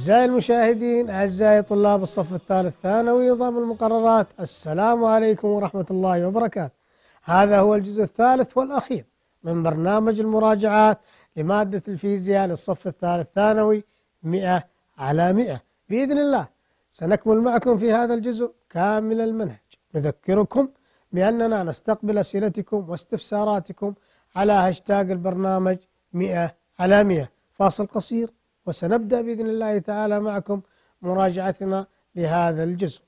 أعزائي المشاهدين أعزائي طلاب الصف الثالث ثانوي نظام المقررات السلام عليكم ورحمة الله وبركاته هذا هو الجزء الثالث والأخير من برنامج المراجعات لمادة الفيزياء للصف الثالث ثانوي 100 على 100 بإذن الله سنكمل معكم في هذا الجزء كامل المنهج نذكركم بأننا نستقبل أسئلتكم واستفساراتكم على هاشتاج البرنامج 100 على 100 فاصل قصير وسنبدأ بإذن الله تعالى معكم مراجعتنا لهذا الجزء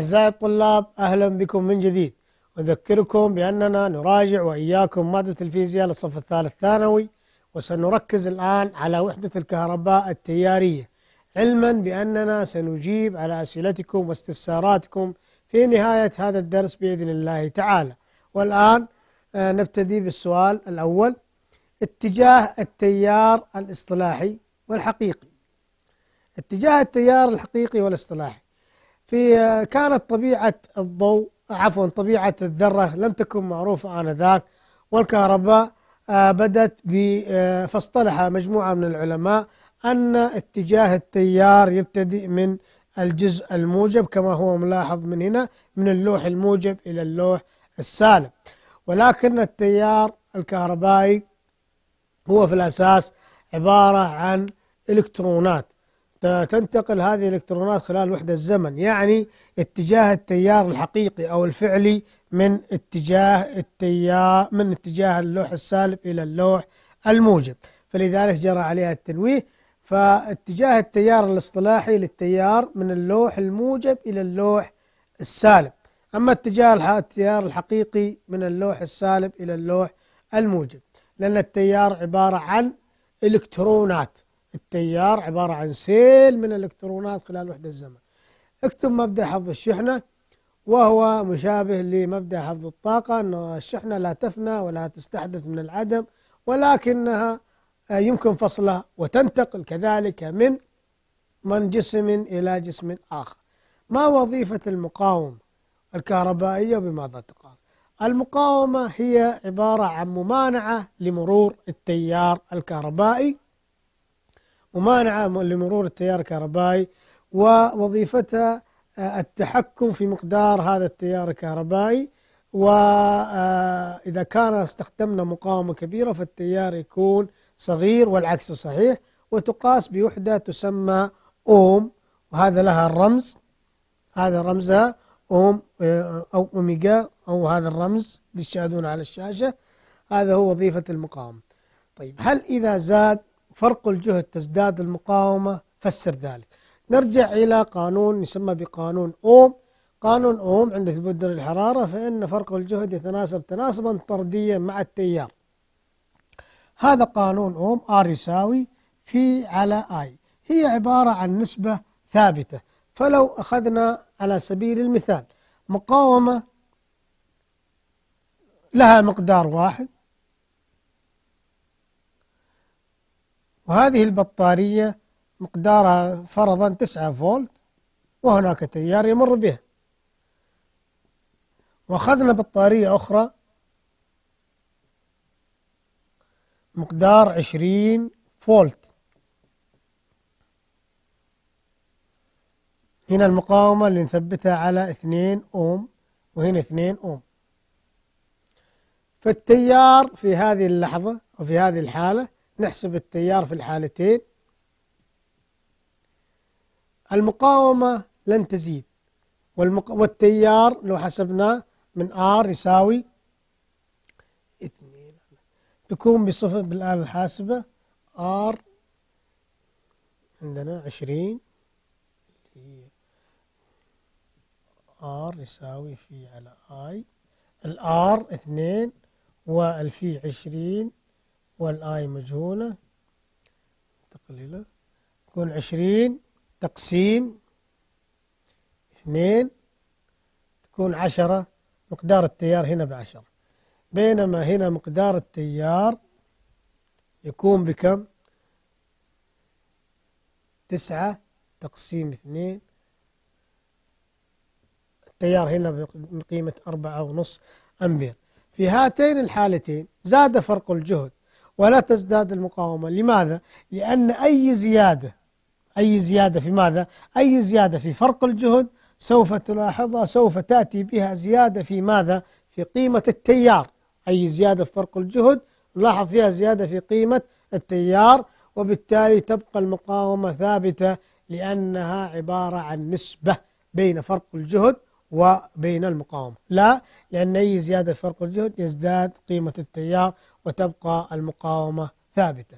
أعزائي الطلاب أهلا بكم من جديد أذكركم بأننا نراجع وإياكم مادة الفيزياء للصف الثالث ثانوي وسنركز الآن على وحدة الكهرباء التيارية علما بأننا سنجيب على أسئلتكم واستفساراتكم في نهاية هذا الدرس بإذن الله تعالى والآن آه، نبتدي بالسؤال الأول اتجاه التيار الاصطلاحي والحقيقي اتجاه التيار الحقيقي والاصطلاحي في آه، كانت طبيعة الضوء عفوا طبيعة الذرة لم تكن معروفة آنذاك والكهرباء آه، بدت آه، فاصطلح مجموعة من العلماء أن اتجاه التيار يبتدئ من الجزء الموجب كما هو ملاحظ من هنا من اللوح الموجب إلى اللوح السالب ولكن التيار الكهربائي هو في الأساس عبارة عن إلكترونات تنتقل هذه الإلكترونات خلال وحدة الزمن يعني اتجاه التيار الحقيقي أو الفعلي من اتجاه التيار من اتجاه اللوح السالب إلى اللوح الموجب فلذلك جرى عليها التنويه فاتجاه التيار الاصطلاحي للتيار من اللوح الموجب إلى اللوح السالب أما اتجاه التيار الحقيقي من اللوح السالب إلى اللوح الموجب لأن التيار عبارة عن إلكترونات التيار عبارة عن سيل من الإلكترونات خلال وحدة الزمن اكتب مبدأ حفظ الشحنة وهو مشابه لمبدأ حفظ الطاقة أن الشحنة لا تفنى ولا تستحدث من العدم ولكنها آه، يمكن فصلها وتنتقل كذلك من من جسم إلى جسم آخر ما وظيفة المقاومة الكهربائية بماذا تقاس المقاومة هي عبارة عن ممانعة لمرور التيار الكهربائي ممانعة لمرور التيار الكهربائي ووظيفتها التحكم في مقدار هذا التيار الكهربائي وإذا آه، كان استخدمنا مقاومة كبيرة فالتيار يكون صغير والعكس صحيح وتقاس بوحدة تسمى أوم وهذا لها الرمز هذا رمزها أوم آه، أو أوميجا أو هذا الرمز اللي تشاهدون على الشاشة هذا هو وظيفة المقاومة طيب هل إذا زاد فرق الجهد تزداد المقاومة فسر ذلك نرجع إلى قانون يسمى بقانون أوم قانون أوم عند ثبوت درجة الحرارة فإن فرق الجهد يتناسب تناسبا طرديا مع التيار هذا قانون أوم R يساوي في على I هي عبارة عن نسبة ثابتة فلو أخذنا على سبيل المثال مقاومة لها مقدار واحد وهذه البطارية مقدارها فرضا 9 فولت وهناك تيار يمر به وأخذنا بطارية أخرى مقدار 20 فولت هنا المقاومة اللي نثبتها على 2 أوم وهنا 2 أوم فالتيار في هذه اللحظة وفي هذه الحالة نحسب التيار في الحالتين المقاومة لن تزيد والمق... والتيار لو حسبناه من R يساوي اثنين تكون بصفة بالآلة الحاسبة R عندنا عشرين R يساوي في على I الآر اثنين والفي عشرين والآي مجهولة تقليلة تكون عشرين تقسيم اثنين تكون عشرة مقدار التيار هنا بعشرة بينما هنا مقدار التيار يكون بكم تسعة تقسيم اثنين التيار هنا بقيمة أربعة ونص أمبير في هاتين الحالتين زاد فرق الجهد ولا تزداد المقاومة لماذا؟ لأن أي زيادة أي زيادة في ماذا؟ أي زيادة في فرق الجهد سوف تلاحظها سوف تأتي بها زيادة في ماذا؟ في قيمة التيار أي زيادة في فرق الجهد نلاحظ فيها زيادة في قيمة التيار وبالتالي تبقى المقاومة ثابتة لأنها عبارة عن نسبة بين فرق الجهد وبين المقاومة لا لأن أي زيادة في فرق الجهد يزداد قيمة التيار وتبقى المقاومة ثابتة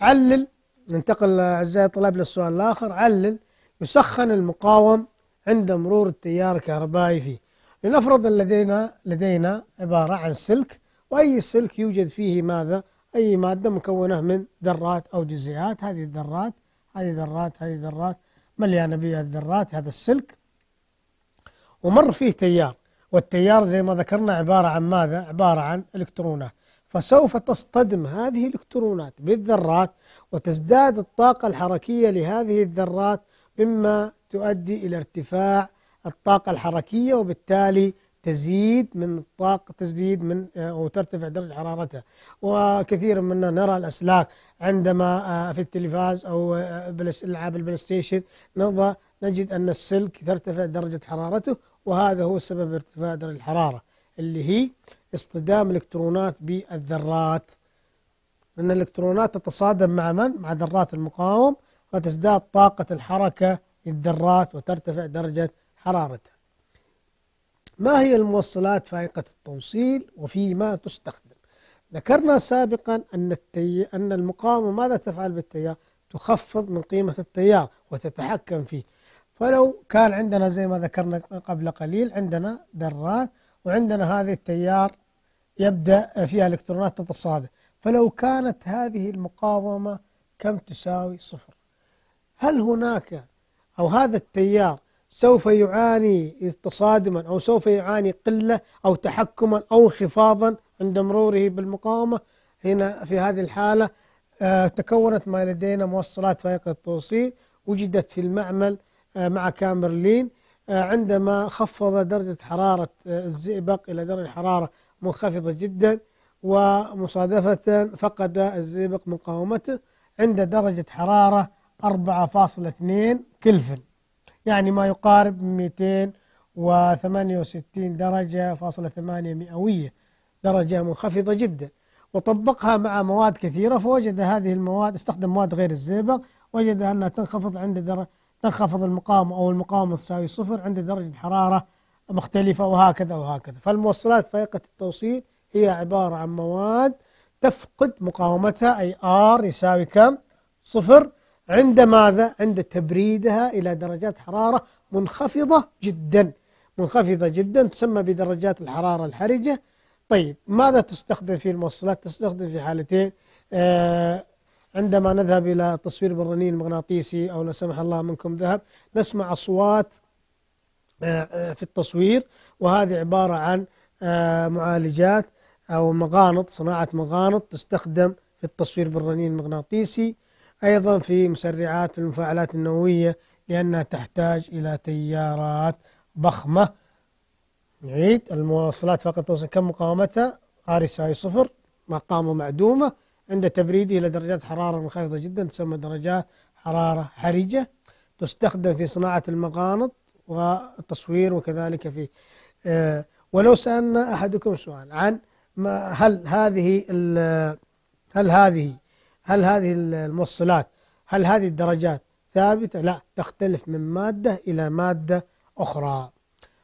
علل ننتقل أعزائي الطلاب للسؤال الآخر علل يسخن المقاوم عند مرور التيار الكهربائي فيه لنفرض لدينا لدينا عبارة عن سلك وأي سلك يوجد فيه ماذا أي مادة مكونة من ذرات أو جزيئات هذه الذرات هذه ذرات هذه ذرات مليانة بها الذرات هذا السلك ومر فيه تيار والتيار زي ما ذكرنا عبارة عن ماذا عبارة عن إلكترونات فسوف تصطدم هذه الإلكترونات بالذرات وتزداد الطاقة الحركية لهذه الذرات مما تؤدي إلى ارتفاع الطاقة الحركية وبالتالي تزيد من الطاقة تزيد من آه، وترتفع درجة حرارتها وكثير منا نرى الأسلاك عندما آه، في التلفاز أو آه، ألعاب البلاي ستيشن نرى نجد أن السلك ترتفع درجة حرارته وهذا هو سبب ارتفاع درجة الحرارة اللي هي اصطدام الإلكترونات بالذرات أن الإلكترونات تتصادم مع من؟ مع ذرات المقاوم فتزداد طاقة الحركة للذرات وترتفع درجة حرارتها ما هي الموصلات فائقة التوصيل وفيما تستخدم ذكرنا سابقا أن, التي... أن المقاومة ماذا تفعل بالتيار تخفض من قيمة التيار وتتحكم فيه فلو كان عندنا زي ما ذكرنا قبل قليل عندنا ذرات وعندنا هذه التيار يبدأ فيها الإلكترونات تتصادم فلو كانت هذه المقاومة كم تساوي صفر هل هناك أو هذا التيار سوف يعاني تصادما أو سوف يعاني قلة أو تحكما أو انخفاضا عند مروره بالمقاومة هنا في هذه الحالة آه، تكونت ما لدينا موصلات فائقة التوصيل وجدت في المعمل آه، مع كامرلين آه، عندما خفض درجة حرارة الزئبق إلى درجة حرارة منخفضة جدا ومصادفة فقد الزئبق مقاومته عند درجة حرارة 4.2 كلفن يعني ما يقارب 268 درجة فاصلة ثمانية مئوية درجة منخفضة جدا وطبقها مع مواد كثيرة فوجد هذه المواد استخدم مواد غير الزئبق وجد أنها تنخفض عند درجة تنخفض المقاومة أو المقاومة تساوي صفر عند درجة حرارة مختلفة وهكذا وهكذا فالموصلات فائقة التوصيل هي عبارة عن مواد تفقد مقاومتها أي R يساوي كم؟ صفر عند ماذا؟ عند تبريدها إلى درجات حرارة منخفضة جدا منخفضة جدا تسمى بدرجات الحرارة الحرجة طيب ماذا تستخدم في الموصلات؟ تستخدم في حالتين آه عندما نذهب إلى تصوير بالرنين المغناطيسي أو لا سمح الله منكم ذهب نسمع أصوات آه، آه، في التصوير وهذه عبارة عن آه، معالجات أو مغانط صناعة مغانط تستخدم في التصوير بالرنين المغناطيسي أيضا في مسرعات المفاعلات النووية لأنها تحتاج إلى تيارات ضخمة نعيد المواصلات فقط توصل كم مقاومتها آريس اي صفر مقاومة معدومة عند تبريد إلى درجات حرارة منخفضة جدا تسمى درجات حرارة حرجة تستخدم في صناعة المغانط والتصوير وكذلك في آه، ولو سألنا أحدكم سؤال عن ما هل هذه هل هذه هل هذه الموصلات هل هذه الدرجات ثابتة؟ لا تختلف من مادة إلى مادة أخرى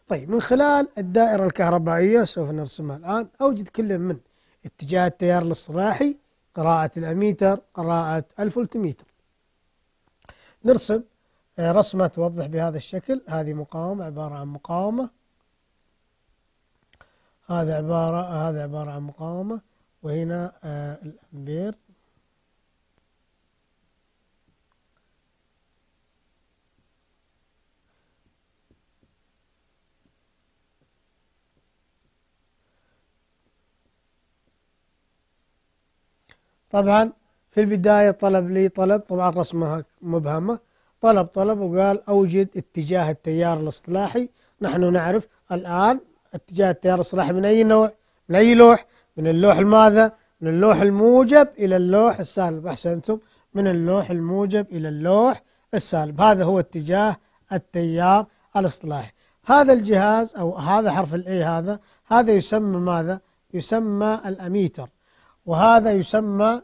طيب من خلال الدائرة الكهربائية سوف نرسمها الآن أوجد كل من اتجاه التيار الاصطراحي قراءة الأميتر قراءة الفولتميتر نرسم رسمة توضح بهذا الشكل هذه مقاومة عبارة عن مقاومة هذا عبارة هذا عبارة عن مقاومة وهنا آه، الأمبير طبعا في البداية طلب لي طلب طبعا رسمها مبهمة طلب طلب وقال أوجد اتجاه التيار الإصلاحي نحن نعرف الآن اتجاه التيار الإصلاحي من أي نوع من أي لوح من اللوح الماذا من اللوح الموجب إلى اللوح السالب أحسنتم من اللوح الموجب إلى اللوح السالب هذا هو اتجاه التيار الإصلاحي هذا الجهاز أو هذا حرف الأي هذا هذا يسمى ماذا يسمى الأميتر وهذا يسمى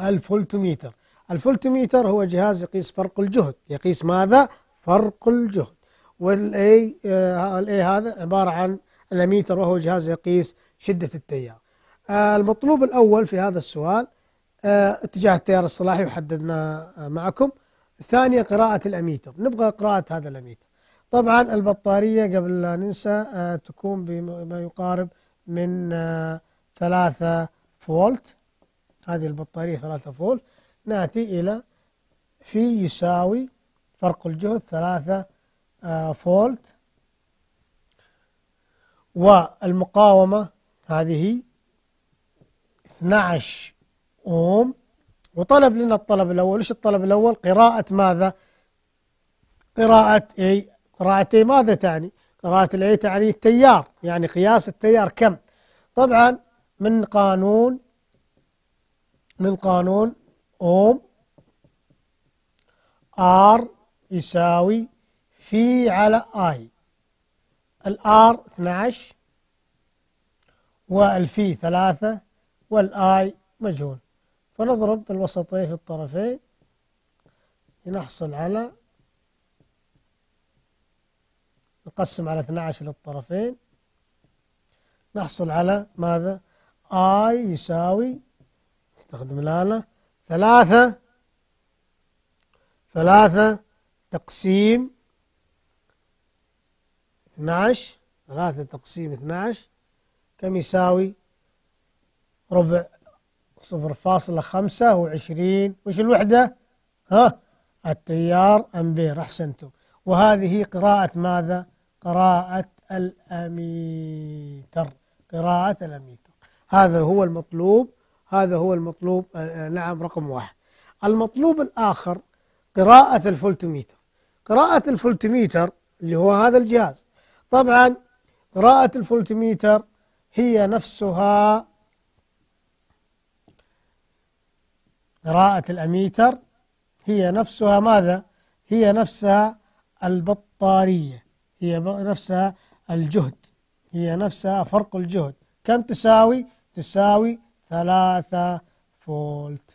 الفولتميتر الفولتميتر هو جهاز يقيس فرق الجهد يقيس ماذا؟ فرق الجهد والاي آه، الاي هذا عبارة عن الاميتر وهو جهاز يقيس شدة التيار آه، المطلوب الأول في هذا السؤال آه، اتجاه التيار الصلاحي وحددنا معكم الثانية قراءة الأميتر نبغى قراءة هذا الأميتر طبعا البطارية قبل لا ننسى تكون بما يقارب من ثلاثة فولت هذه البطارية ثلاثة فولت نأتي إلى في يساوي فرق الجهد ثلاثة آه، فولت والمقاومة هذه 12 أوم وطلب لنا الطلب الأول إيش الطلب الأول قراءة ماذا قراءة أي قراءة أي ماذا تعني قراءة الأي تعني التيار يعني قياس التيار كم طبعا من قانون من قانون أوم آر يساوي في على آي الآر 12 والفي 3 والآي مجهول فنضرب الوسطين في الطرفين لنحصل على نقسم على 12 للطرفين نحصل على ماذا؟ آي يساوي نستخدم الآلة ثلاثة ثلاثة تقسيم عشر ثلاثة تقسيم عشر كم يساوي ربع صفر فاصلة خمسة وعشرين وش الوحدة ها التيار أمبير أحسنتم وهذه قراءة ماذا قراءة الأميتر قراءة الأميتر هذا هو المطلوب هذا هو المطلوب آه، آه، نعم رقم واحد المطلوب الآخر قراءة الفولتميتر قراءة الفولتميتر اللي هو هذا الجهاز طبعا قراءة الفولتميتر هي نفسها قراءة الأميتر هي نفسها ماذا؟ هي نفسها البطارية هي نفسها الجهد هي نفسها فرق الجهد كم تساوي؟ تساوي ثلاثة فولت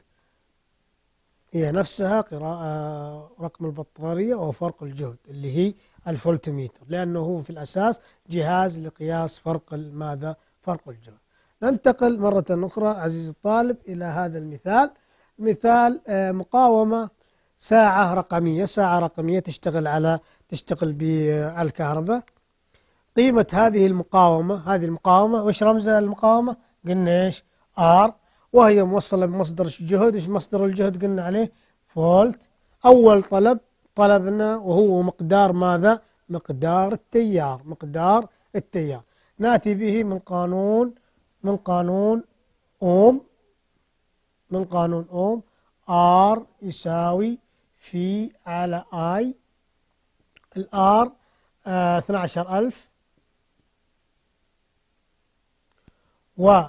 هي نفسها قراءة رقم البطارية وفرق الجهد اللي هي الفولتميتر لأنه هو في الأساس جهاز لقياس فرق ماذا فرق الجهد ننتقل مرة أخرى عزيزي الطالب إلى هذا المثال مثال آه، مقاومة ساعة رقمية ساعة رقمية تشتغل على تشتغل بالكهرباء قيمة هذه المقاومة هذه المقاومة وش رمزها المقاومة قلنا إيش ار وهي موصلة بمصدر جهد ايش مصدر الجهد قلنا عليه فولت أول طلب طلبنا وهو مقدار ماذا مقدار التيار مقدار التيار ناتي به من قانون من قانون أوم من قانون أوم R يساوي في على I الآر آه 12000 و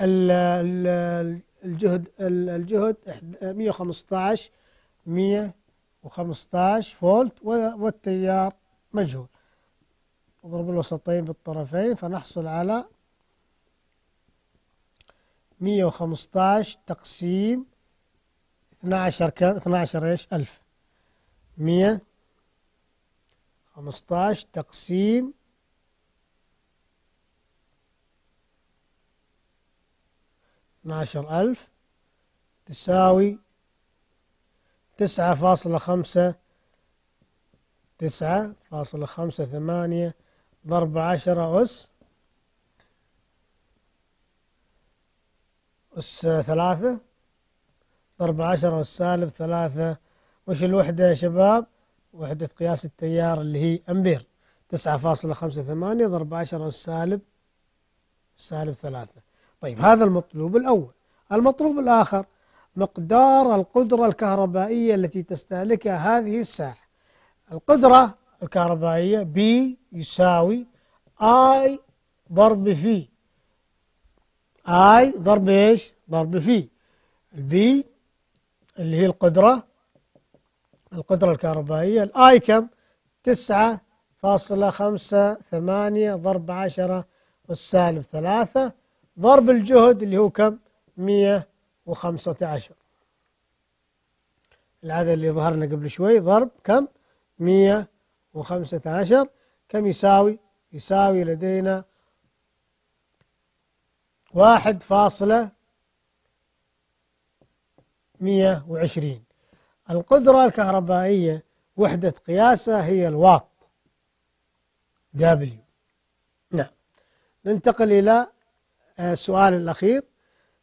الجهد الجهد 115 115 فولت والتيار مجهول نضرب الوسطين بالطرفين فنحصل على 115 تقسيم 12 كم 12 ايش 1000 115 تقسيم 12 ألف تساوي تسعة فاصلة خمسة تسعة فاصلة خمسة ثمانية ضرب عشرة أس أس ثلاثة ضرب عشرة أس سالب ثلاثة وش الوحدة يا شباب وحدة قياس التيار اللي هي أمبير تسعة فاصلة خمسة ثمانية ضرب عشرة أس سالب سالب ثلاثة طيب هذا المطلوب الأول المطلوب الآخر مقدار القدرة الكهربائية التي تستهلكها هذه الساعة القدرة الكهربائية B يساوي I ضرب في I ضرب إيش ضرب في B اللي هي القدرة القدرة الكهربائية الآي كم تسعة فاصلة خمسة ثمانية ضرب عشرة والسالب ثلاثة ضرب الجهد اللي هو كم 115 العدد اللي ظهرنا قبل شوي ضرب كم 115 كم يساوي يساوي لدينا واحد فاصلة مية وعشرين القدرة الكهربائية وحدة قياسها هي الواط دبليو نعم ننتقل إلى السؤال آه، الأخير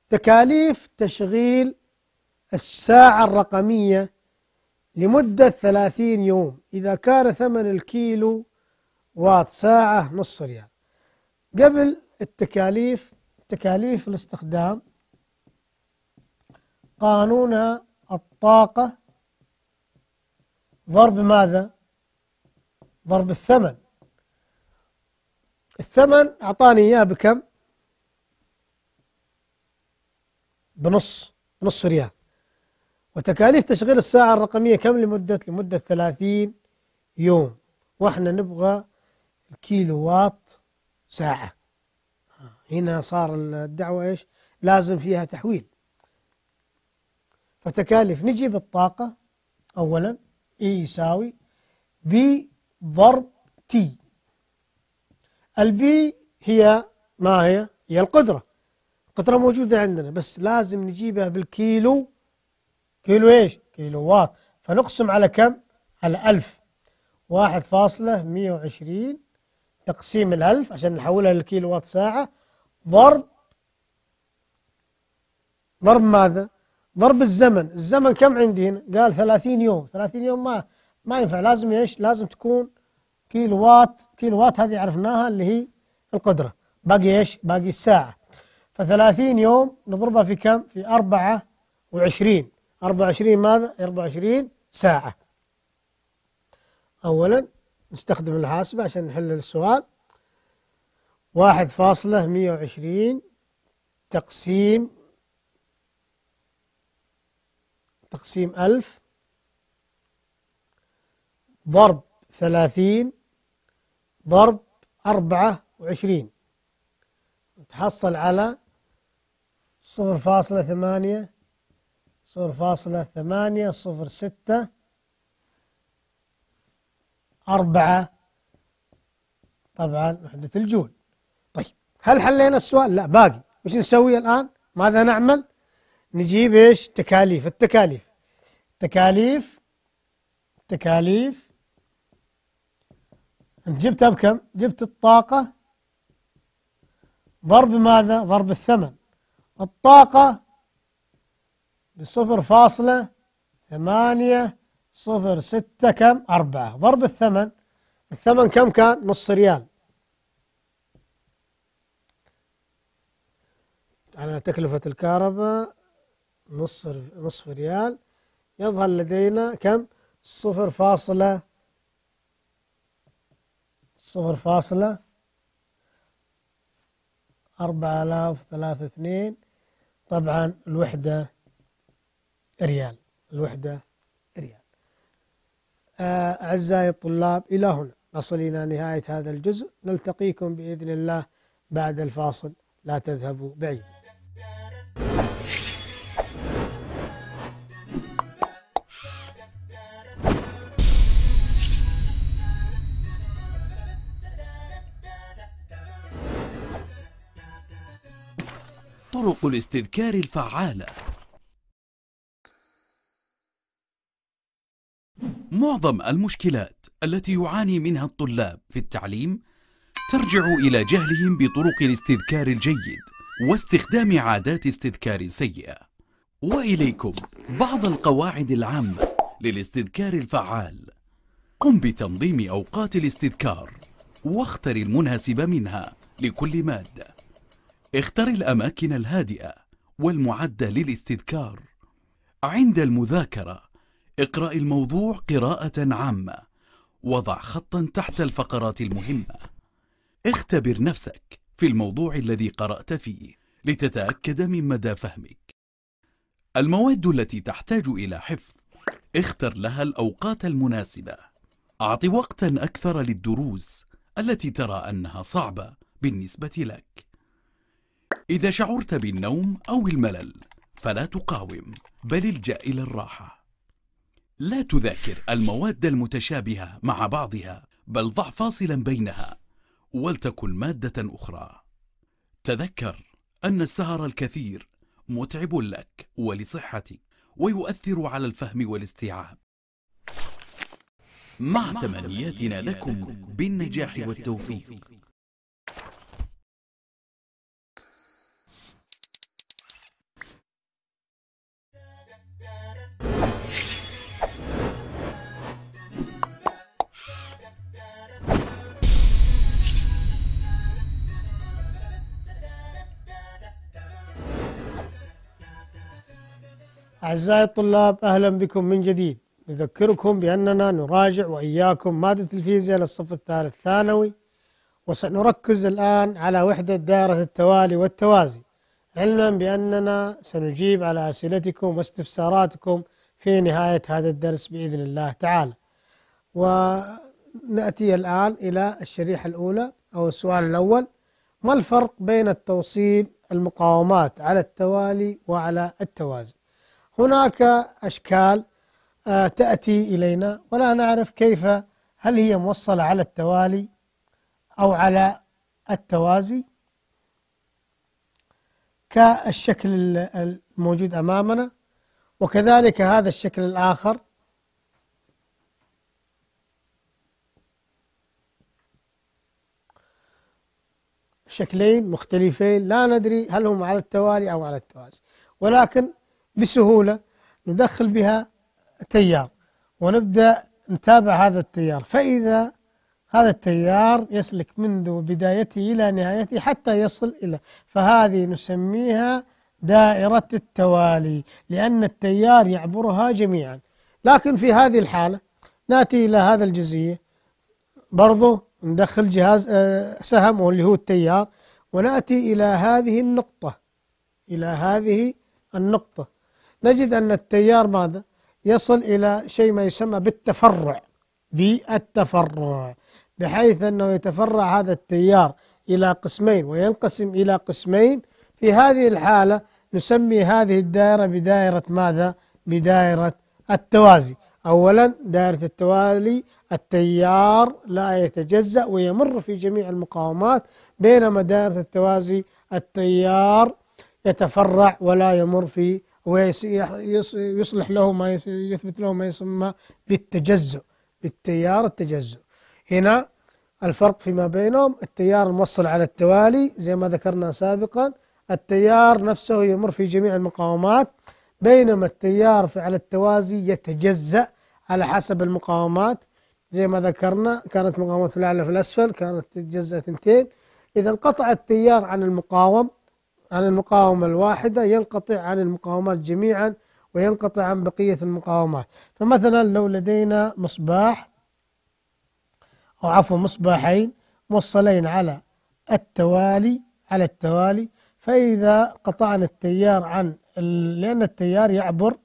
تكاليف تشغيل الساعة الرقمية لمدة ثلاثين يوم إذا كان ثمن الكيلو واط ساعة نص ريال قبل التكاليف تكاليف الاستخدام قانون الطاقة ضرب ماذا؟ ضرب الثمن الثمن أعطاني إياه بكم؟ بنص نص ريال وتكاليف تشغيل الساعة الرقمية كم لمدة لمدة 30 يوم واحنا نبغى كيلو واط ساعة هنا صار الدعوة ايش لازم فيها تحويل فتكاليف نجي بالطاقة أولا إي e يساوي بي ضرب تي البي هي ما هي؟ هي القدرة قطرة موجودة عندنا بس لازم نجيبها بالكيلو كيلو إيش كيلو وات فنقسم على كم على 1000 واحد فاصلة مية وعشرين تقسيم الألف عشان نحولها للكيلو وات ساعة ضرب ضرب ماذا ضرب الزمن الزمن كم عندي هنا قال ثلاثين يوم ثلاثين يوم ما ما ينفع لازم إيش لازم تكون كيلو وات، كيلو وات هذه عرفناها اللي هي القدرة باقي إيش باقي الساعة فثلاثين يوم نضربها في كم في أربعة وعشرين أربعة وعشرين ماذا أربعة وعشرين ساعة أولا نستخدم الحاسبة عشان نحل السؤال واحد فاصلة مية وعشرين تقسيم تقسيم ألف ضرب ثلاثين ضرب أربعة وعشرين تحصل على صفر فاصلة ثمانية صفر فاصلة ثمانية صفر ستة أربعة طبعا وحدة الجول طيب هل حلينا السؤال؟ لا باقي وش نسوي الآن؟ ماذا نعمل؟ نجيب ايش؟ تكاليف التكاليف تكاليف تكاليف انت جبتها بكم؟ جبت الطاقة ضرب ماذا؟ ضرب الثمن الطاقة بصفر فاصلة ثمانية صفر ستة كم أربعة ضرب الثمن الثمن كم كان نص ريال على تكلفة الكهرباء نص نصف ريال يظهر لدينا كم صفر فاصلة صفر فاصلة أربعة آلاف ثلاثة اثنين طبعا الوحدة ريال الوحدة ريال آه، أعزائي الطلاب إلى هنا نصل إلى نهاية هذا الجزء نلتقيكم بإذن الله بعد الفاصل لا تذهبوا بعيد طرق الاستذكار الفعالة معظم المشكلات التي يعاني منها الطلاب في التعليم ترجع إلى جهلهم بطرق الاستذكار الجيد واستخدام عادات استذكار سيئة وإليكم بعض القواعد العامة للاستذكار الفعال قم بتنظيم أوقات الاستذكار واختر المناسب منها لكل مادة اختر الأماكن الهادئة والمعدة للاستذكار عند المذاكرة اقرأ الموضوع قراءة عامة وضع خطا تحت الفقرات المهمة اختبر نفسك في الموضوع الذي قرأت فيه لتتأكد من مدى فهمك المواد التي تحتاج إلى حفظ اختر لها الأوقات المناسبة أعط وقتا أكثر للدروس التي ترى أنها صعبة بالنسبة لك إذا شعرت بالنوم أو الملل فلا تقاوم بل الجأ إلى الراحة لا تذاكر المواد المتشابهة مع بعضها بل ضع فاصلا بينها ولتكن مادة أخرى تذكر أن السهر الكثير متعب لك ولصحتك ويؤثر على الفهم والاستيعاب مع تمنياتنا لكم بالنجاح والتوفيق أعزائي الطلاب أهلا بكم من جديد نذكركم بأننا نراجع وإياكم مادة الفيزياء للصف الثالث ثانوي وسنركز الآن على وحدة دائرة التوالي والتوازي علما بأننا سنجيب على أسئلتكم واستفساراتكم في نهاية هذا الدرس بإذن الله تعالى ونأتي الآن إلى الشريحة الأولى أو السؤال الأول ما الفرق بين التوصيل المقاومات على التوالي وعلى التوازي هناك أشكال آه، تأتي إلينا ولا نعرف كيف هل هي موصلة على التوالي أو على التوازي كالشكل الموجود أمامنا وكذلك هذا الشكل الآخر شكلين مختلفين لا ندري هل هم على التوالي أو على التوازي ولكن بسهولة ندخل بها تيار ونبدأ نتابع هذا التيار فإذا هذا التيار يسلك منذ بدايته إلى نهايته حتى يصل إلى فهذه نسميها دائرة التوالي لأن التيار يعبرها جميعا لكن في هذه الحالة نأتي إلى هذا الجزئية برضو ندخل جهاز آه، سهم واللي هو التيار ونأتي إلى هذه النقطة إلى هذه النقطة نجد أن التيار ماذا؟ يصل إلى شيء ما يسمى بالتفرع بالتفرع بحيث أنه يتفرع هذا التيار إلى قسمين وينقسم إلى قسمين في هذه الحالة نسمي هذه الدائرة بدائرة ماذا؟ بدائرة التوازي أولا دائرة التوالي التيار لا يتجزأ ويمر في جميع المقاومات بينما دائرة التوازي التيار يتفرع ولا يمر في ويصلح له ما يثبت له ما يسمى بالتجزؤ بالتيار التجزؤ هنا الفرق فيما بينهم التيار الموصل على التوالي زي ما ذكرنا سابقا التيار نفسه يمر في جميع المقاومات بينما التيار في على التوازي يتجزأ على حسب المقاومات زي ما ذكرنا كانت مقاومات في الأعلى في الأسفل كانت تتجزأ ثنتين إذا انقطع التيار عن المقاوم عن المقاومة الواحدة ينقطع عن المقاومات جميعا وينقطع عن بقية المقاومات فمثلا لو لدينا مصباح أو عفوا مصباحين موصلين على التوالي على التوالي فإذا قطعنا التيار عن لأن التيار يعبر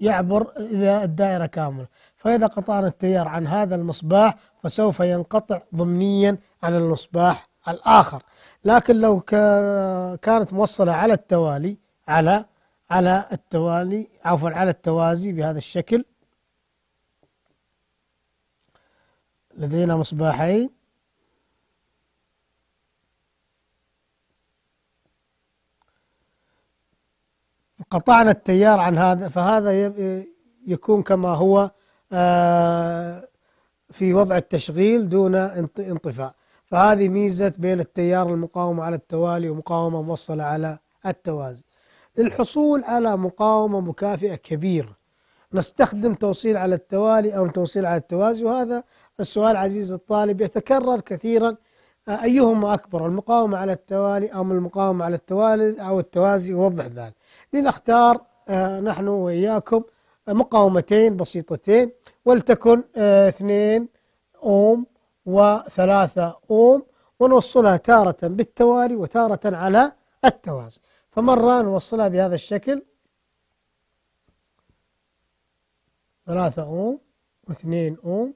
يعبر إذا الدائرة كاملة فإذا قطعنا التيار عن هذا المصباح فسوف ينقطع ضمنيا عن المصباح الآخر لكن لو كانت موصلة على التوالي على على التوالي عفوا على التوازي بهذا الشكل لدينا مصباحين وقطعنا التيار عن هذا فهذا يكون كما هو آه، في وضع التشغيل دون انطفاء فهذه ميزة بين التيار المقاومة على التوالي ومقاومة موصلة على التوازي للحصول على مقاومة مكافئة كبيرة نستخدم توصيل على التوالي أو توصيل على التوازي وهذا السؤال عزيز الطالب يتكرر كثيرا آه، أيهما أكبر المقاومة على التوالي أم المقاومة على التوالي أو التوازي يوضح ذلك لنختار آه، نحن وإياكم مقاومتين بسيطتين ولتكن آه، اثنين أوم وثلاثة أوم ونوصلها تارة بالتوالي وتارة على التوازي فمرة نوصلها بهذا الشكل ثلاثة أوم واثنين أوم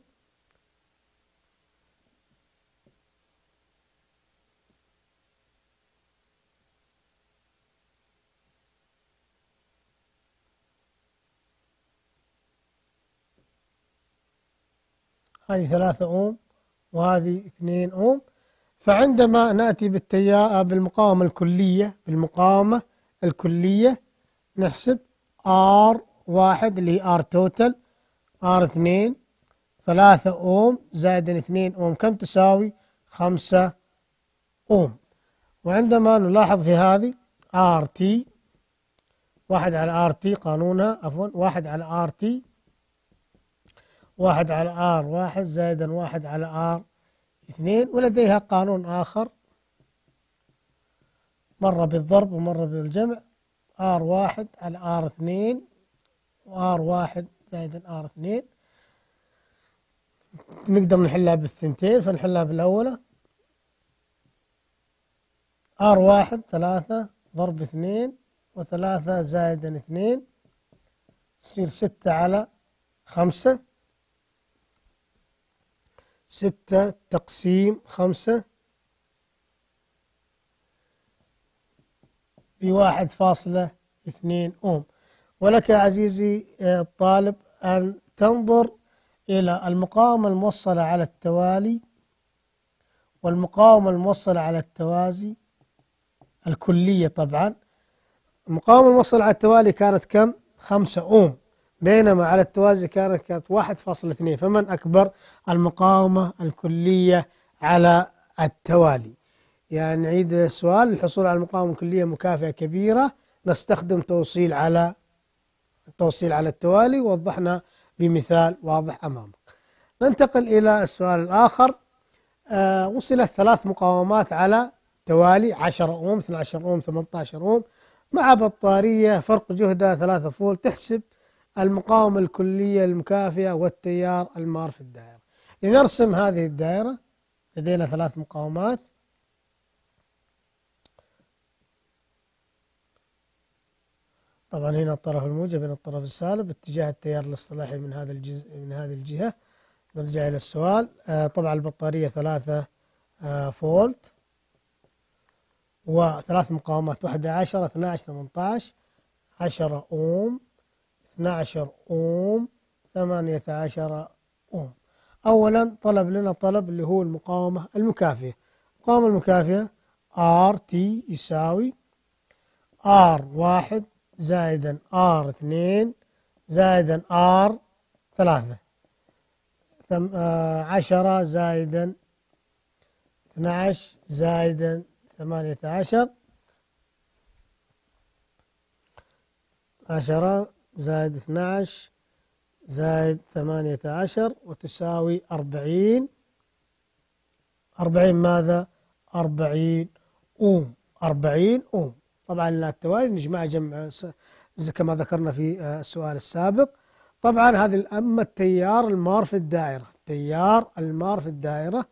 هذه ثلاثة أوم وهذه اثنين أوم فعندما نأتي بالتيار بالمقاومة الكلية بالمقاومة الكلية نحسب R واحد اللي هي R توتال R اثنين ثلاثة أوم زائد اثنين أوم كم تساوي خمسة أوم وعندما نلاحظ في هذه R T واحد على R T قانونها عفوا واحد على R T واحد على ار واحد زائدا واحد على ار اثنين ولديها قانون آخر مرة بالضرب ومرة بالجمع ار واحد على ار اثنين وار واحد زائدا ار اثنين نقدر نحلها بالثنتين فنحلها بالأولى ار واحد ثلاثة ضرب اثنين وثلاثة زائدا اثنين تصير ستة على خمسة ستة تقسيم خمسة بواحد فاصلة اثنين أوم ولك عزيزي آه، الطالب أن تنظر إلى المقاومة الموصلة على التوالي والمقاومة الموصلة على التوازي الكلية طبعا المقاومة الموصلة على التوالي كانت كم؟ خمسة أوم بينما على التوازي كانت كانت 1.2 فمن أكبر المقاومة الكلية على التوالي يعني نعيد السؤال للحصول على المقاومة الكلية مكافأة كبيرة نستخدم توصيل على التوصيل على التوالي وضحنا بمثال واضح أمامك ننتقل إلى السؤال الآخر آه وصلت ثلاث مقاومات على توالي 10 أوم 12 أوم 18 أوم مع بطارية فرق جهدها 3 فول تحسب المقاومة الكلية المكافئة والتيار المار في الدائرة لنرسم هذه الدائرة لدينا ثلاث مقاومات طبعا هنا الطرف الموجب هنا الطرف السالب اتجاه التيار الاصطلاحي من هذا الجزء من هذه الجهة نرجع إلى السؤال آه، طبعا البطارية ثلاثة آه، فولت وثلاث مقاومات واحدة عشرة اثنا عشر ثمنتاش عشرة أوم 12 أوم 18 أوم أولا طلب لنا طلب اللي هو المقاومة المكافية المقاومة المكافية ار تي يساوي ار واحد زائدا ار اثنين زائدا ار ثلاثة 10 آه، زائدا 12 زائدا 18 10 زائد 12 زائد 18 وتساوي 40 40 ماذا؟ 40 أوم 40 أوم طبعا التوالي نجمعها جمع كما ذكرنا في آه، السؤال السابق طبعا هذه أما التيار المار في الدائرة تيار المار في الدائرة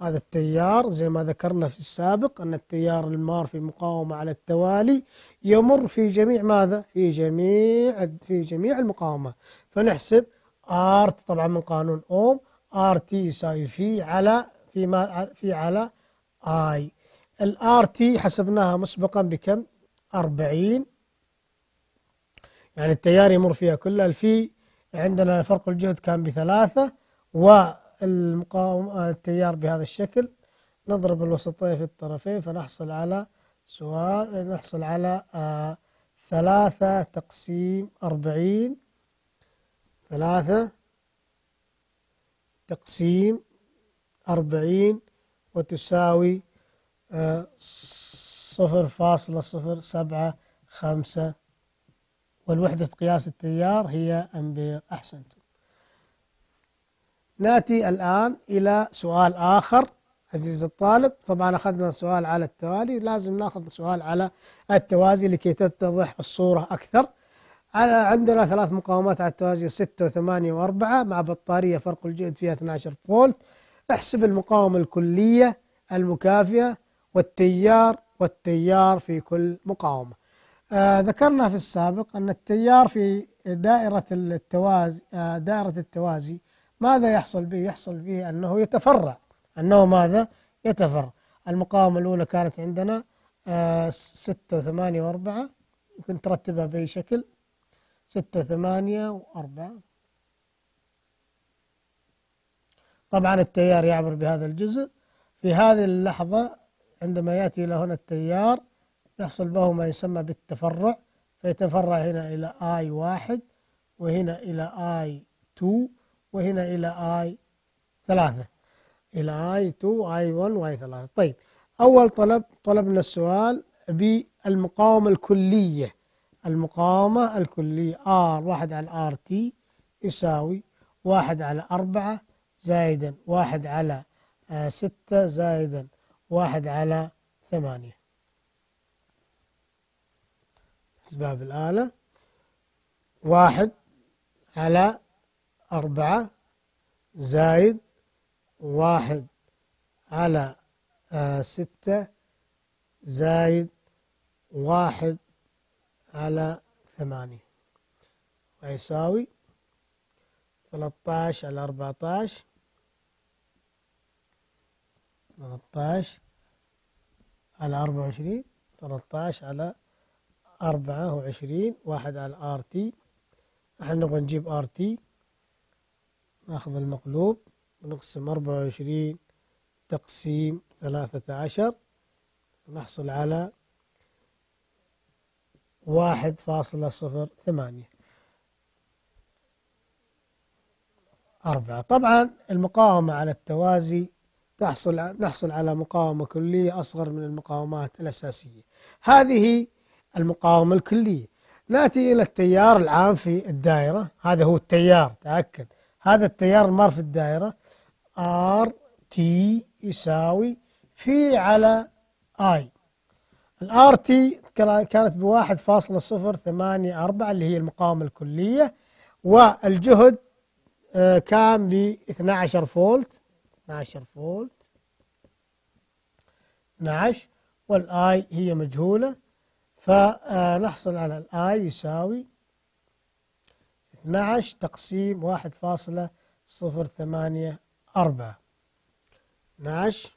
هذا التيار زي ما ذكرنا في السابق أن التيار المار في مقاومة على التوالي يمر في جميع ماذا؟ في جميع في جميع المقاومة فنحسب ارت طبعا من قانون اوم ار تي يساوي في على في ما في على اي الار تي حسبناها مسبقا بكم؟ 40 يعني التيار يمر فيها كلها الفي عندنا فرق الجهد كان بثلاثة والمقاومة التيار بهذا الشكل نضرب الوسطية في الطرفين فنحصل على سؤال نحصل على آه ثلاثة تقسيم أربعين ثلاثة تقسيم أربعين وتساوي آه صفر فاصلة صفر سبعة خمسة والوحدة قياس التيار هي أمبير أحسنتم ناتي الآن إلى سؤال آخر عزيز الطالب طبعا أخذنا سؤال على التوالي لازم ناخذ سؤال على التوازي لكي تتضح الصورة أكثر على عندنا ثلاث مقاومات على التوازي 6 و8 و4 مع بطارية فرق الجهد فيها 12 فولت احسب المقاومة الكلية المكافئة والتيار والتيار في كل مقاومة آه ذكرنا في السابق أن التيار في دائرة التوازي آه دائرة التوازي ماذا يحصل به؟ يحصل به أنه يتفرع أنه ماذا يتفر المقاومة الأولى كانت عندنا آه، ستة وثمانية وأربعة يمكن ترتبها بأي شكل ستة وثمانية وأربعة طبعا التيار يعبر بهذا الجزء في هذه اللحظة عندما يأتي إلى هنا التيار يحصل به ما يسمى بالتفرع فيتفرع هنا إلى i I1 وهنا إلى i 2 وهنا إلى i I3 إلى I2 1 واي Y3 طيب أول طلب طلبنا السؤال بالمقاومة الكلية المقاومة الكلية R واحد على RT يساوي واحد على أربعة زائدا واحد على آه، ستة زائدا واحد على ثمانية أسباب الآلة واحد على أربعة زائد واحد على آه، ستة زايد واحد على ثمانية ويساوي ثلاثة على أربعة ثلاثة على أربعة وعشرين ثلاثة على أربعة وعشرين واحد على ار تي احنا نبغى نجيب ار تي ناخذ المقلوب ونقسم أربعة وعشرين تقسيم ثلاثة عشر نحصل على واحد فاصلة صفر ثمانية أربعة طبعا المقاومة على التوازي تحصل نحصل على مقاومة كلية أصغر من المقاومات الأساسية هذه المقاومة الكلية نأتي إلى التيار العام في الدائرة هذا هو التيار تأكد هذا التيار المار في الدائرة ار تي يساوي في على اي الار تي كانت بواحد فاصلة صفر ثمانية أربعة اللي هي المقاومة الكلية والجهد آه، كان ب 12 فولت 12 فولت 12 والاي هي مجهولة فنحصل آه، على الاي يساوي 12 تقسيم 1.084 أربعة 12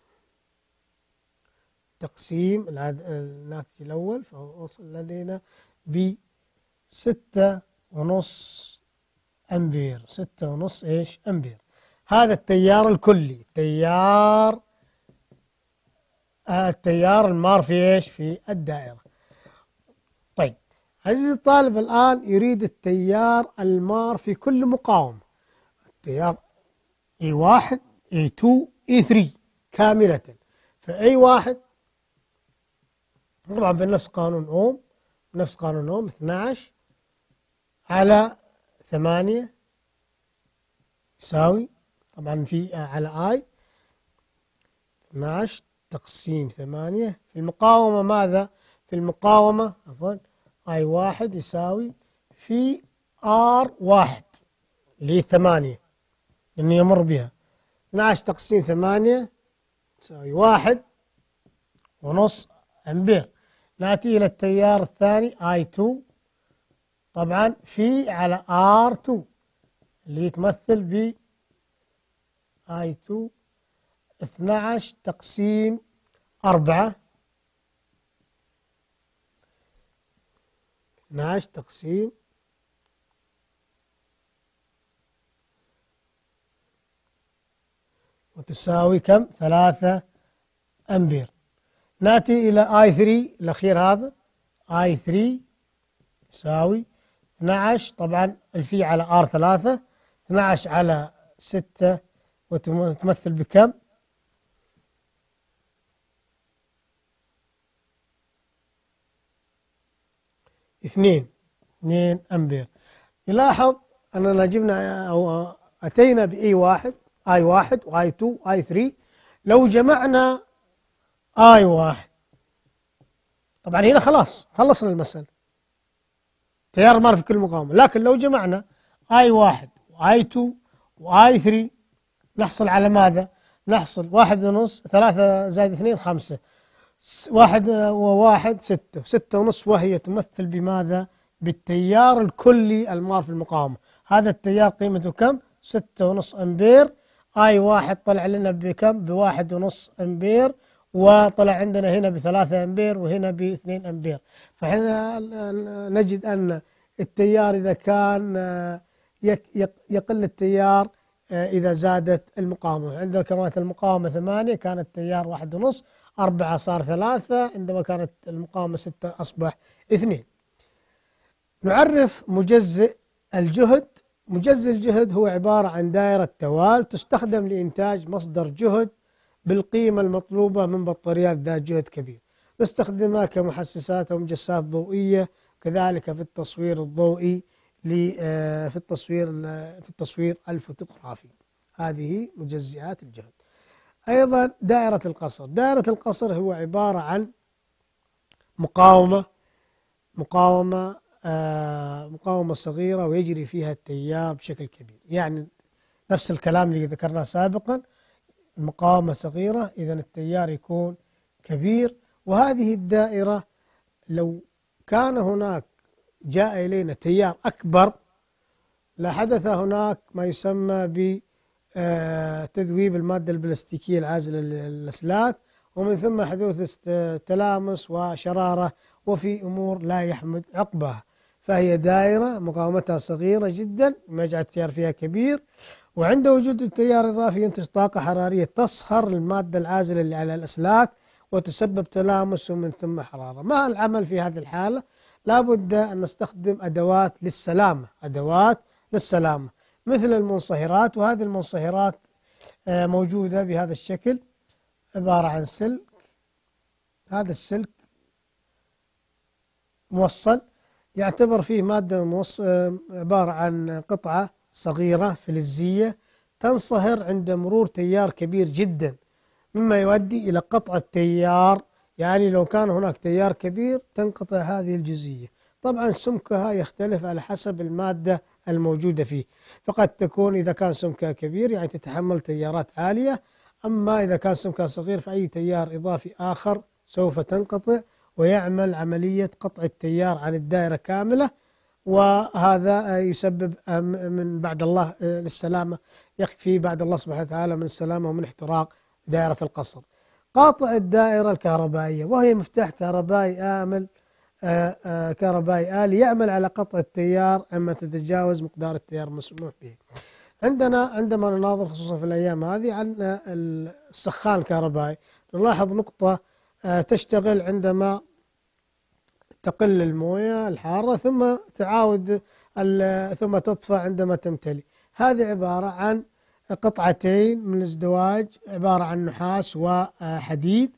تقسيم الناتج الأول فوصل لدينا بستة ونص أمبير ستة ونص إيش أمبير هذا التيار الكلي تيار آه، التيار المار في إيش في الدائرة طيب عزيزي الطالب الآن يريد التيار المار في كل مقاومة التيار A1 A2 A3 كامله فأي فA1 طبعا بنفس قانون أوم نفس قانون أوم 12 على 8 يساوي طبعا في على I 12 تقسيم 8 في المقاومة ماذا؟ في المقاومة عفوا I1 يساوي في R1 اللي هي 8 انه يمر بها 12 تقسيم 8 تساوي واحد ونص أمبير نأتي إلى التيار الثاني اي 2 طبعا في علي ار R2 اللي يتمثل ب اي 2 12 تقسيم 4 12 تقسيم وتساوي كم ثلاثة أمبير ناتي إلى I3 الأخير هذا I3 يساوي 12 طبعا الفي على R3 12 على 6 وتمثل بكم اثنين اثنين أمبير يلاحظ أننا جبنا أو أتينا بإي واحد اي واحد واي 2 اي 3 لو جمعنا اي واحد طبعا هنا خلاص خلصنا المسألة تيار مار في كل مقاومة لكن لو جمعنا اي واحد واي 2 واي 3 نحصل على ماذا؟ نحصل واحد ونص ثلاثة زائد اثنين خمسة واحد وواحد ستة ستة ونص وهي تمثل بماذا؟ بالتيار الكلي المار في المقاومة هذا التيار قيمته كم؟ ستة ونص أمبير اي واحد طلع لنا بكم بواحد ونص امبير وطلع عندنا هنا بثلاثة امبير وهنا باثنين امبير فحنا نجد ان التيار اذا كان آه، يقل التيار آه، إذا زادت المقاومة عندما كانت المقاومة ثمانية كان التيار واحد ونص أربعة صار ثلاثة عندما كانت المقاومة ستة أصبح اثنين نعرف مجزئ الجهد مجزي الجهد هو عبارة عن دائرة توال تستخدم لإنتاج مصدر جهد بالقيمة المطلوبة من بطاريات ذات جهد كبير نستخدمها كمحسسات أو مجسات ضوئية كذلك في التصوير الضوئي آه، في التصوير في التصوير الفوتوغرافي هذه مجزئات الجهد أيضا دائرة القصر دائرة القصر هو عبارة عن مقاومة مقاومة آه، مقاومة صغيرة ويجري فيها التيار بشكل كبير يعني نفس الكلام اللي ذكرناه سابقا المقاومة صغيرة إذا التيار يكون كبير وهذه الدائرة لو كان هناك جاء إلينا تيار أكبر لحدث هناك ما يسمى ب آه، تذويب المادة البلاستيكية العازلة للأسلاك ومن ثم حدوث تلامس وشرارة وفي أمور لا يحمد عقبها فهي دائرة مقاومتها صغيرة جدا ما يجعل التيار فيها كبير وعند وجود التيار الإضافي ينتج طاقة حرارية تصهر المادة العازلة اللي على الأسلاك وتسبب تلامس ومن ثم حرارة ما العمل في هذه الحالة؟ لابد أن نستخدم أدوات للسلامة أدوات للسلامة مثل المنصهرات وهذه المنصهرات آه، موجودة بهذا الشكل عبارة عن سلك هذا السلك موصل يعتبر فيه مادة موص... آه، عبارة عن قطعة صغيرة فلزية تنصهر عند مرور تيار كبير جدا مما يؤدي إلى قطع التيار يعني لو كان هناك تيار كبير تنقطع هذه الجزية طبعا سمكها يختلف على حسب المادة الموجودة فيه فقد تكون إذا كان سمكها كبير يعني تتحمل تيارات عالية أما إذا كان سمكها صغير فأي تيار إضافي آخر سوف تنقطع ويعمل عملية قطع التيار عن الدائرة كاملة وهذا يسبب آه، من بعد الله آه، للسلامة يخفي بعد الله سبحانه وتعالى من السلامة ومن احتراق دائرة القصر قاطع الدائرة الكهربائية وهي مفتاح كهربائي آمل آه، كهربائي آلي يعمل على قطع التيار أما تتجاوز مقدار التيار المسموح به عندنا عندما نناظر خصوصا في الأيام هذه عن السخان الكهربائي نلاحظ نقطة تشتغل عندما تقل المويه الحاره ثم تعاود ثم تطفى عندما تمتلي هذه عباره عن قطعتين من الازدواج عباره عن نحاس وحديد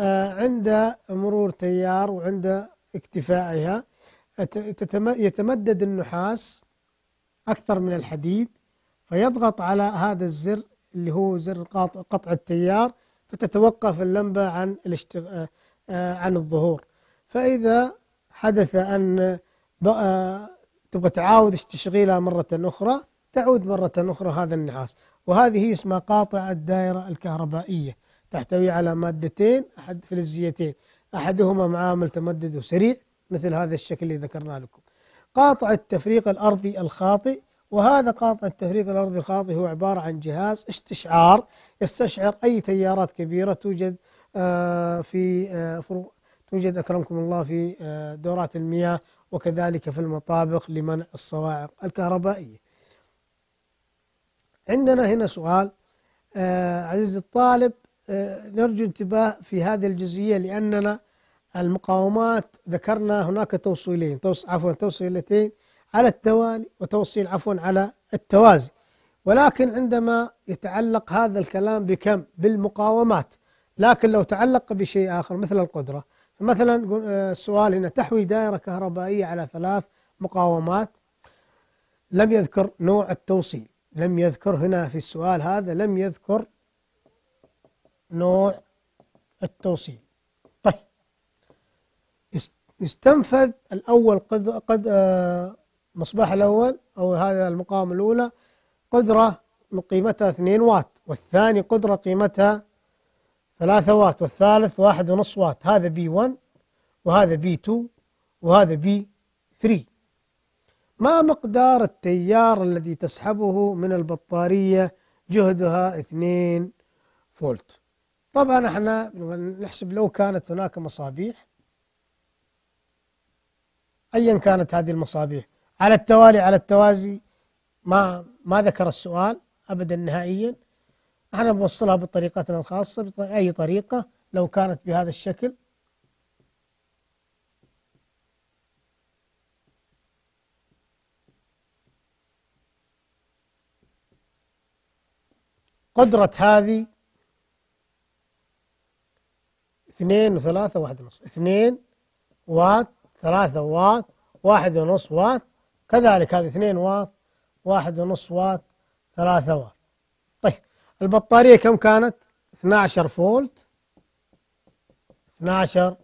آه، عند مرور تيار وعند اكتفائها يتمدد النحاس أكثر من الحديد فيضغط على هذا الزر اللي هو زر قطع التيار فتتوقف اللمبة عن آه، عن الظهور فإذا حدث أن تبغى تعاود تشغيلها مرة أخرى تعود مرة أخرى هذا النحاس وهذه اسمها قاطع الدائرة الكهربائية تحتوي على مادتين أحد فلزيتين أحدهما معامل تمدد سريع مثل هذا الشكل اللي ذكرنا لكم قاطع التفريق الأرضي الخاطئ وهذا قاطع التفريق الأرضي الخاطئ هو عبارة عن جهاز استشعار يستشعر أي تيارات كبيرة توجد آه، في آه، توجد أكرمكم الله في آه، دورات المياه وكذلك في المطابخ لمنع الصواعق الكهربائية عندنا هنا سؤال آه، عزيزي الطالب آه، نرجو انتباه في هذه الجزئية لأننا المقاومات ذكرنا هناك توصيلين توص عفوا توصيلتين على التوالي وتوصيل عفوا على التوازي ولكن عندما يتعلق هذا الكلام بكم بالمقاومات لكن لو تعلق بشيء آخر مثل القدرة مثلا آه، السؤال هنا تحوي دائرة كهربائية على ثلاث مقاومات لم يذكر نوع التوصيل لم يذكر هنا في السؤال هذا لم يذكر نوع التوصيل طيب يستنفذ الأول قد قد آه، مصباح الأول أو هذا المقاومة الأولى قدرة قيمتها 2 وات والثاني قدرة قيمتها ثلاثة وات والثالث واحد ونص وات هذا بي 1 وهذا بي 2 وهذا بي 3 ما مقدار التيار الذي تسحبه من البطارية جهدها 2 فولت طبعا احنا نحسب لو كانت هناك مصابيح ايا كانت هذه المصابيح على التوالي على التوازي ما ما ذكر السؤال ابدا نهائيا احنا بنوصلها بطريقتنا الخاصة بأي طريقة لو كانت بهذا الشكل قدرة هذه اثنين وثلاثة واحد ونص اثنين وات ثلاثة وات واحد ونص وات كذلك هذه اثنين وات واحد ونص وات ثلاثة وات طيب البطارية كم كانت 12 فولت 12 فولت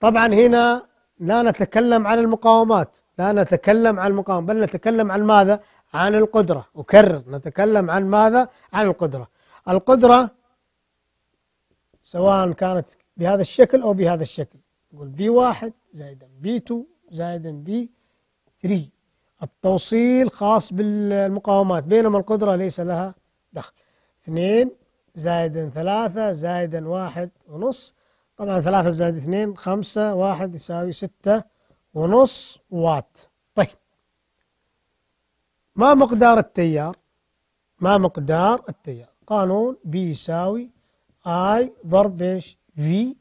طبعا هنا لا نتكلم عن المقاومات لا نتكلم عن المقاومة بل نتكلم عن ماذا عن القدرة أكرر نتكلم عن ماذا عن القدرة القدرة سواء كانت بهذا الشكل أو بهذا الشكل نقول بي واحد زائدا بي 2 زائدا بي 3 التوصيل خاص بالمقاومات بينما القدرة ليس لها دخل اثنين زائدا ثلاثة زائدا واحد ونص طبعا ثلاثة زائد اثنين خمسة واحد يساوي ستة ونص وات طيب ما مقدار التيار ما مقدار التيار قانون بي يساوي اي ضرب ايش في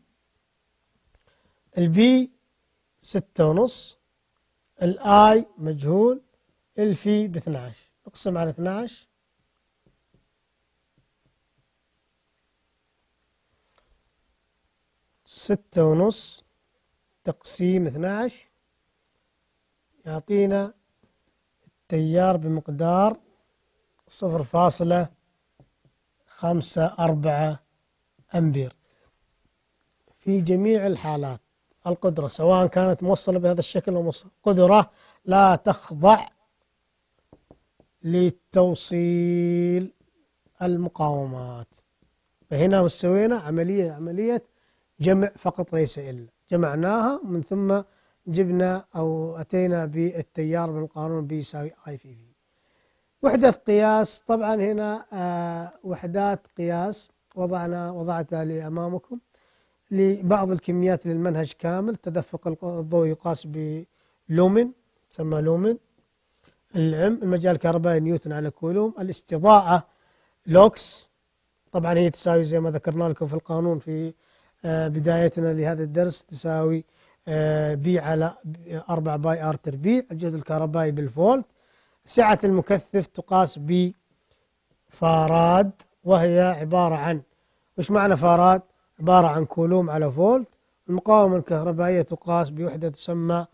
البي ستة ونص الآي مجهول الفي ب 12 اقسم على 12 6.5 ونص تقسيم 12 يعطينا التيار بمقدار 0.54 أمبير في جميع الحالات القدرة سواء كانت موصلة بهذا الشكل أو موصلة قدرة لا تخضع لتوصيل المقاومات فهنا سوينا عملية عملية جمع فقط ليس إلا جمعناها من ثم جبنا أو أتينا بالتيار من القانون بي اي في في وحدة قياس طبعا هنا آه، وحدات قياس وضعنا وضعتها لي أمامكم لبعض الكميات للمنهج كامل تدفق الضوء يقاس بلومن تسمى لومن العم المجال الكهربائي نيوتن على كولوم الاستضاءة لوكس طبعا هي تساوي زي ما ذكرنا لكم في القانون في آه، بدايتنا لهذا الدرس تساوي بي آه، على 4 باي ار تربيع الجهد الكهربائي بالفولت سعة المكثف تقاس ب فاراد وهي عبارة عن وش معنى فاراد؟ عبارة عن كولوم على فولت المقاومة الكهربائية تقاس بوحدة تسمى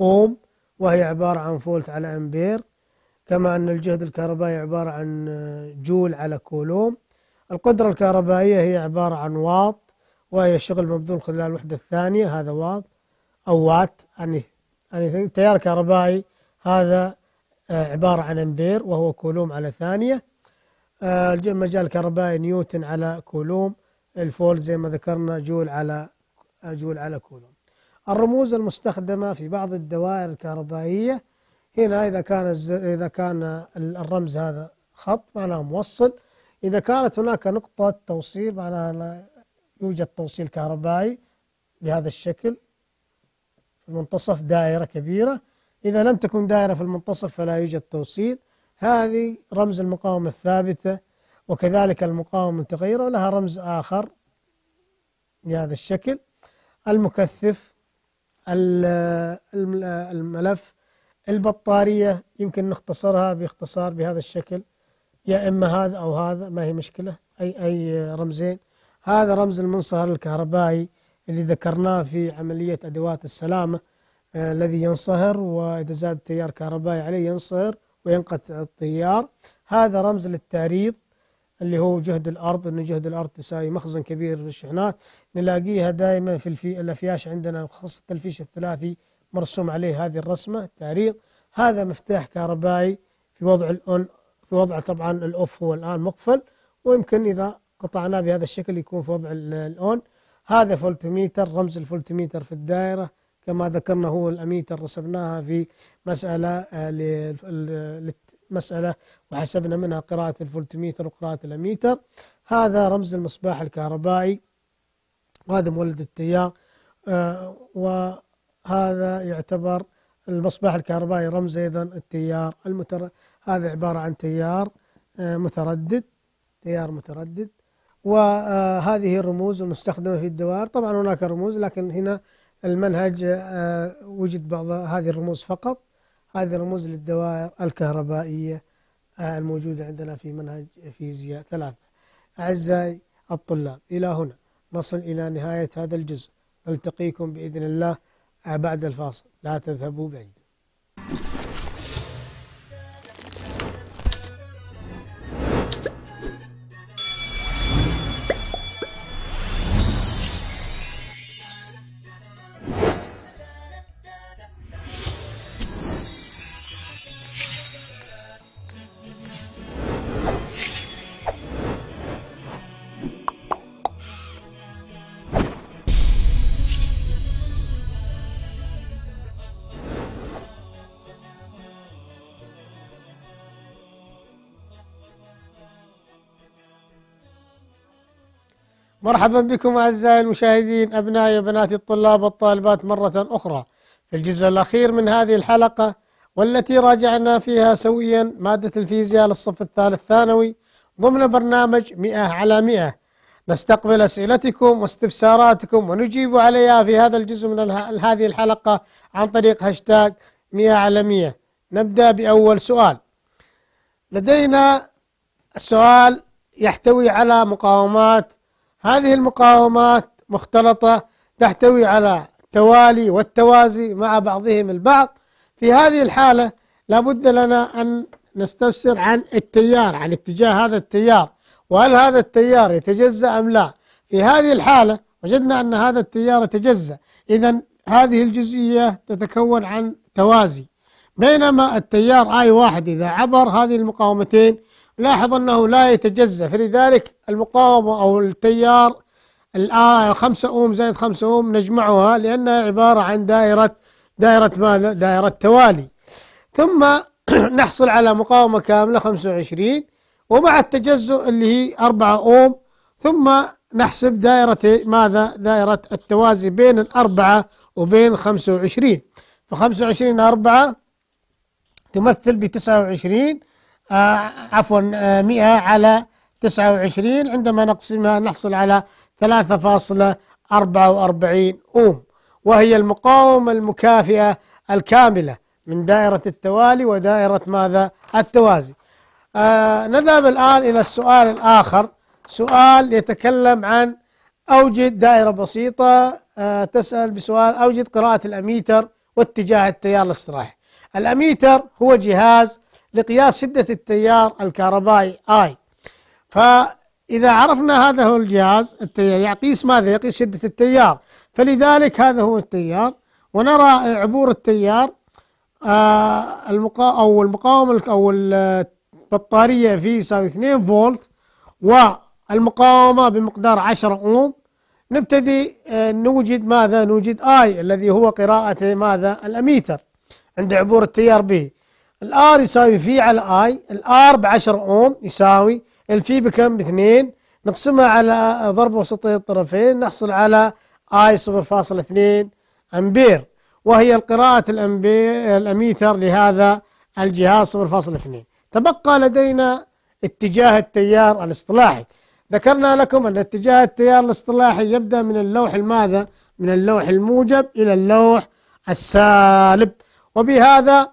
أوم وهي عبارة عن فولت على أمبير كما أن الجهد الكهربائي عبارة عن آه، جول على كولوم القدرة الكهربائية هي عبارة عن واط وهي الشغل مبذول خلال الوحدة الثانية هذا واط أو وات يعني يعني التيار الكهربائي هذا آه، عبارة عن أمبير وهو كولوم على ثانية آه، المجال الكهربائي نيوتن على كولوم الفول زي ما ذكرنا جول على جول على كولوم الرموز المستخدمة في بعض الدوائر الكهربائية هنا إذا كان إذا كان الرمز هذا خط معناه موصل إذا كانت هناك نقطة توصيل معناها يوجد توصيل كهربائي بهذا الشكل في المنتصف دائرة كبيرة إذا لم تكن دائرة في المنتصف فلا يوجد توصيل هذه رمز المقاومة الثابتة وكذلك المقاومة المتغيرة لها رمز آخر بهذا الشكل المكثف الملف البطارية يمكن نختصرها باختصار بهذا الشكل يا إما هذا أو هذا ما هي مشكلة أي أي رمزين هذا رمز المنصهر الكهربائي اللي ذكرناه في عملية أدوات السلامة آه، الذي ينصهر وإذا زاد تيار كهربائي عليه ينصهر وينقطع التيار هذا رمز للتعريض اللي هو جهد الأرض أن جهد الأرض تساوي مخزن كبير للشحنات نلاقيها دائما في الفي الأفياش عندنا خاصة الفيش الثلاثي مرسوم عليه هذه الرسمة تعريض هذا مفتاح كهربائي في وضع الأون في وضع طبعا الأوف هو الآن مقفل ويمكن إذا قطعناه بهذا الشكل يكون في وضع الأون هذا فولتميتر رمز الفولتميتر في الدائرة كما ذكرنا هو الأميتر رسمناها في مسألة آه، مسألة وحسبنا منها قراءة الفولتميتر وقراءة الأميتر هذا رمز المصباح الكهربائي وهذا مولد التيار آه، وهذا يعتبر المصباح الكهربائي رمز أيضا التيار المتر... هذا عبارة عن تيار آه، متردد تيار متردد وهذه آه، الرموز المستخدمة في الدوائر طبعا هناك رموز لكن هنا المنهج وجد بعض هذه الرموز فقط هذه رموز للدوائر الكهربائية آه، الموجودة عندنا في منهج فيزياء ثلاثة أعزائي الطلاب إلى هنا نصل إلى نهاية هذا الجزء نلتقيكم بإذن الله آه، بعد الفاصل لا تذهبوا بعيد مرحبا بكم أعزائي المشاهدين أبنائي وبناتي الطلاب والطالبات مرة أخرى في الجزء الأخير من هذه الحلقة والتي راجعنا فيها سويا مادة الفيزياء للصف الثالث ثانوي ضمن برنامج 100 على 100 نستقبل أسئلتكم واستفساراتكم ونجيب عليها في هذا الجزء من هذه الحلقة عن طريق هاشتاج 100 على 100 نبدأ بأول سؤال لدينا السؤال يحتوي على مقاومات هذه المقاومات مختلطة تحتوي على التوالي والتوازي مع بعضهم البعض في هذه الحالة لابد لنا أن نستفسر عن التيار عن اتجاه هذا التيار وهل هذا التيار يتجزأ أم لا في هذه الحالة وجدنا أن هذا التيار يتجزأ إذا هذه الجزئية تتكون عن توازي بينما التيار آي واحد إذا عبر هذه المقاومتين لاحظ أنه لا يتجزأ فلذلك المقاومة أو التيار الآن 5 أوم زائد 5 أوم نجمعها لأنها عبارة عن دائرة دائرة ماذا؟ دائرة توالي ثم نحصل على مقاومة كاملة 25 ومع التجزؤ اللي هي 4 أوم ثم نحسب دائرة ماذا؟ دائرة التوازي بين الأربعة وبين 25 ف 25 4 تمثل ب 29 آه عفوا آه 100 على 29 عندما نقسمها نحصل على 3.44 أوم وهي المقاومة المكافئة الكاملة من دائرة التوالي ودائرة ماذا؟ التوازي آه نذهب الآن إلى السؤال الآخر سؤال يتكلم عن أوجد دائرة بسيطة آه تسأل بسؤال أوجد قراءة الأميتر واتجاه التيار الاصطراحي الأميتر هو جهاز لقياس شدة التيار الكهربائي آي فإذا عرفنا هذا هو الجهاز التيار يقيس ماذا؟ يقيس شدة التيار فلذلك هذا هو التيار ونرى عبور التيار آه المقا أو المقاومة أو البطارية في يساوي 2 فولت والمقاومة بمقدار 10 أوم نبتدي آه، نوجد ماذا؟ نوجد آي الذي هو قراءة ماذا؟ الأميتر عند عبور التيار به الار يساوي في على اي الار 10 اوم يساوي الفي بكم 2 نقسمها على ضرب وسط الطرفين نحصل على اي 0.2 امبير وهي القراءة الأمبير الأميتر لهذا الجهاز 0.2 تبقى لدينا اتجاه التيار الاصطلاحي ذكرنا لكم أن اتجاه التيار الاصطلاحي يبدأ من اللوح الماذا؟ من اللوح الموجب إلى اللوح السالب وبهذا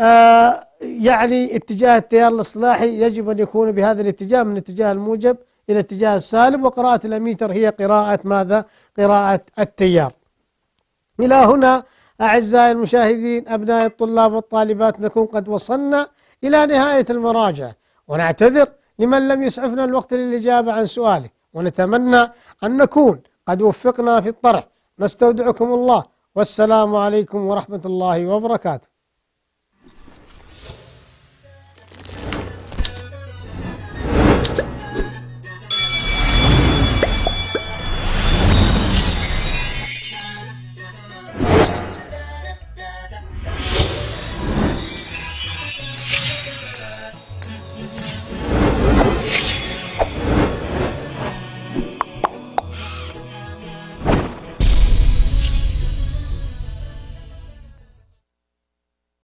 آه، يعني اتجاه التيار الإصلاحي يجب أن يكون بهذا الاتجاه من الاتجاه الموجب إلى الاتجاه السالب وقراءة الأميتر هي قراءة ماذا؟ قراءة التيار إلى هنا أعزائي المشاهدين أبناء الطلاب والطالبات نكون قد وصلنا إلى نهاية المراجعة ونعتذر لمن لم يسعفنا الوقت للإجابة عن سؤاله ونتمنى أن نكون قد وفقنا في الطرح نستودعكم الله والسلام عليكم ورحمة الله وبركاته